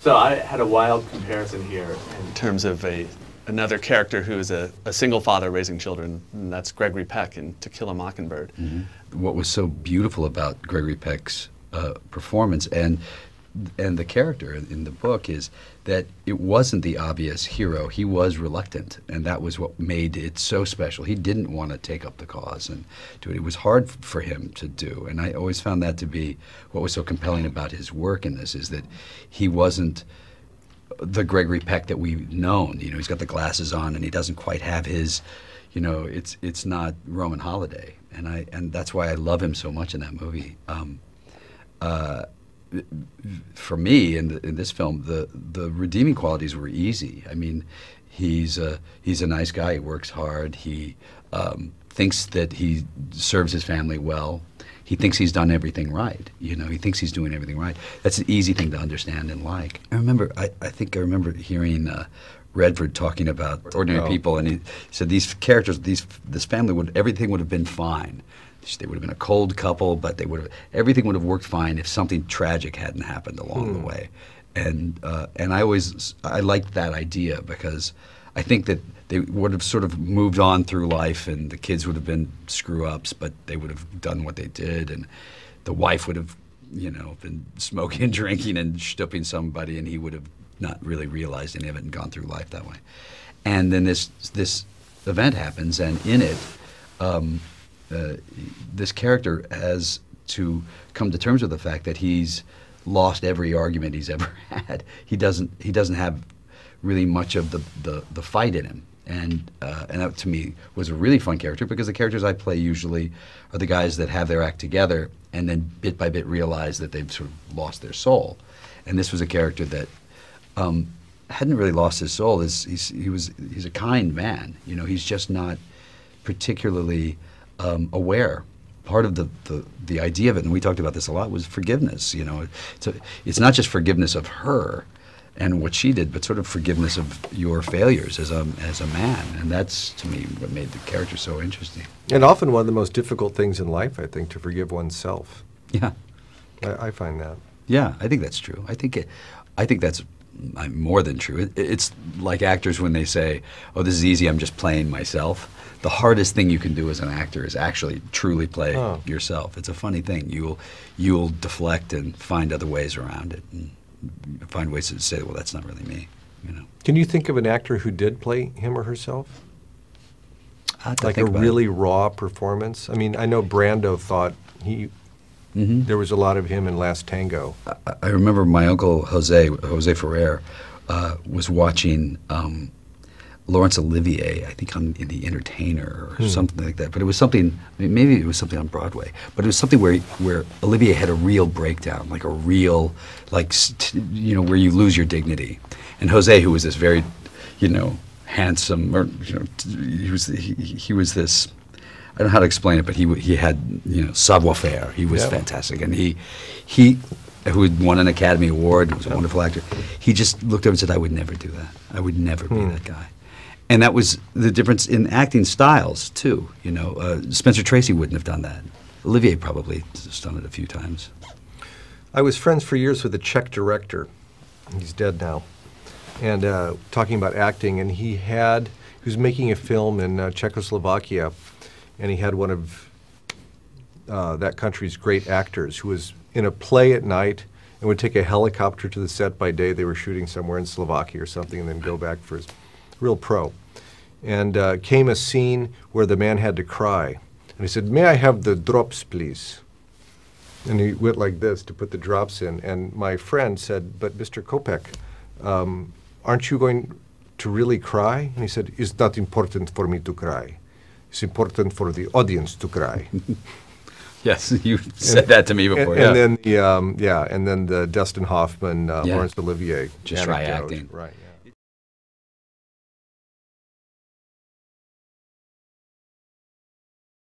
So I had a wild comparison here in terms of a another character who is a, a single father raising children, and that's Gregory Peck in To Kill a Mockingbird. Mm -hmm. What was so beautiful about Gregory Peck's uh, performance and and the character in the book is that it wasn't the obvious hero. He was reluctant, and that was what made it so special. He didn't want to take up the cause and do it. It was hard for him to do, and I always found that to be what was so compelling about his work in this is that he wasn't the Gregory Peck that we've known. You know, he's got the glasses on, and he doesn't quite have his. You know, it's it's not Roman Holiday, and I and that's why I love him so much in that movie. Um, uh, for me in the, in this film, the the redeeming qualities were easy. I mean, he's a he's a nice guy. He works hard. He um, thinks that he serves his family well. He thinks he's done everything right. You know, he thinks he's doing everything right. That's an easy thing to understand and like. I remember, I, I think I remember hearing uh, Redford talking about ordinary oh. people, and he said these characters, these this family would everything would have been fine they would have been a cold couple, but they would have everything would have worked fine if something tragic hadn't happened along the hmm. way. And uh, and I always I liked that idea because I think that they would have sort of moved on through life, and the kids would have been screw ups, but they would have done what they did, and the wife would have you know been smoking drinking and stooping somebody, and he would have not really realized any of it and gone through life that way. And then this this event happens, and in it. Um, uh, this character has to come to terms with the fact that he's lost every argument he's ever had. He doesn't he doesn't have really much of the the, the fight in him. And uh, and that to me was a really fun character because the characters I play usually are the guys that have their act together and then bit by bit realize that they've sort of lost their soul. And this was a character that um, hadn't really lost his soul. He's, he's, he was he's a kind man. You know, he's just not particularly um, aware. Part of the, the, the idea of it, and we talked about this a lot, was forgiveness. You know, it's, a, it's not just forgiveness of her and what she did, but sort of forgiveness of your failures as a, as a man. And that's, to me, what made the character so interesting. And often one of the most difficult things in life, I think, to forgive oneself. Yeah. I, I find that. Yeah, I think that's true. I think it, I think that's more than true. It, it's like actors when they say, "Oh, this is easy. I'm just playing myself." The hardest thing you can do as an actor is actually truly play oh. yourself. It's a funny thing. You'll you'll deflect and find other ways around it, and find ways to say, "Well, that's not really me." You know. Can you think of an actor who did play him or herself? Like a really it. raw performance. I mean, I know Brando thought he Mm-hmm. There was a lot of him in Last Tango. I, I remember my uncle Jose Jose Ferrer uh, was watching. Um, Laurence Olivier, I think on in The Entertainer or hmm. something like that. But it was something, I mean, maybe it was something on Broadway, but it was something where where Olivier had a real breakdown, like a real, like you know, where you lose your dignity. And Jose, who was this very, you know, handsome, or you know, he was he, he was this I don't know how to explain it, but he he had you know savoir faire. He was yep. fantastic, and he he who had won an Academy Award was a wonderful actor. He just looked up and said, "I would never do that. I would never hmm. be that guy." And that was the difference in acting styles too. You know, uh, Spencer Tracy wouldn't have done that. Olivier probably has done it a few times. I was friends for years with a Czech director. He's dead now. And uh, talking about acting, and he had he was making a film in uh, Czechoslovakia and he had one of uh, that country's great actors who was in a play at night and would take a helicopter to the set by day. They were shooting somewhere in Slovakia or something, and then go back for his real pro. And uh, came a scene where the man had to cry, and he said, "May I have the drops, please?" And he went like this to put the drops in. And my friend said, "But Mr. Kopeck, um, aren't you going to really cry?" And he said, "It's not important for me to cry." it's important for the audience to cry. yes, you said and, that to me before. And, yeah. and then the um, yeah, and then the Dustin Hoffman, uh, yeah. Lawrence Olivier, just anecdote. acting, right? Yeah.